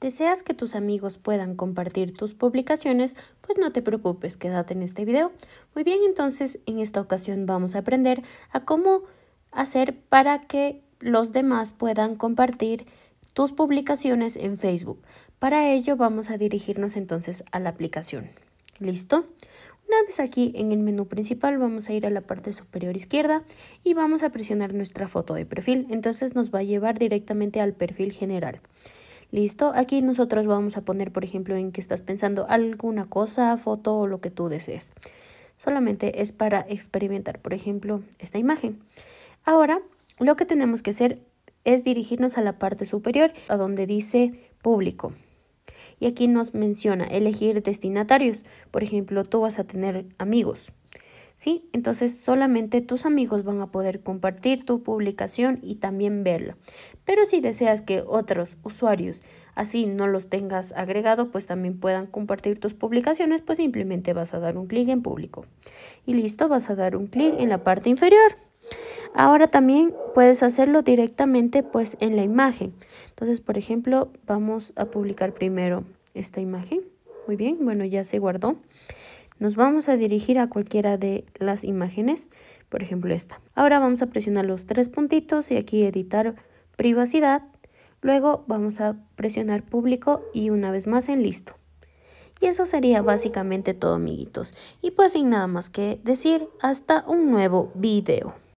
¿Deseas que tus amigos puedan compartir tus publicaciones? Pues no te preocupes, quédate en este video. Muy bien, entonces en esta ocasión vamos a aprender a cómo hacer para que los demás puedan compartir tus publicaciones en Facebook. Para ello vamos a dirigirnos entonces a la aplicación. ¿Listo? Una vez aquí en el menú principal vamos a ir a la parte superior izquierda y vamos a presionar nuestra foto de perfil. Entonces nos va a llevar directamente al perfil general. Listo, aquí nosotros vamos a poner, por ejemplo, en que estás pensando alguna cosa, foto o lo que tú desees. Solamente es para experimentar, por ejemplo, esta imagen. Ahora, lo que tenemos que hacer es dirigirnos a la parte superior, a donde dice público. Y aquí nos menciona elegir destinatarios. Por ejemplo, tú vas a tener amigos. Entonces solamente tus amigos van a poder compartir tu publicación y también verla. Pero si deseas que otros usuarios así no los tengas agregado, pues también puedan compartir tus publicaciones, pues simplemente vas a dar un clic en público. Y listo, vas a dar un clic en la parte inferior. Ahora también puedes hacerlo directamente pues en la imagen. Entonces, por ejemplo, vamos a publicar primero esta imagen. Muy bien, bueno, ya se guardó. Nos vamos a dirigir a cualquiera de las imágenes, por ejemplo esta. Ahora vamos a presionar los tres puntitos y aquí editar privacidad. Luego vamos a presionar público y una vez más en listo. Y eso sería básicamente todo amiguitos. Y pues sin nada más que decir, hasta un nuevo video.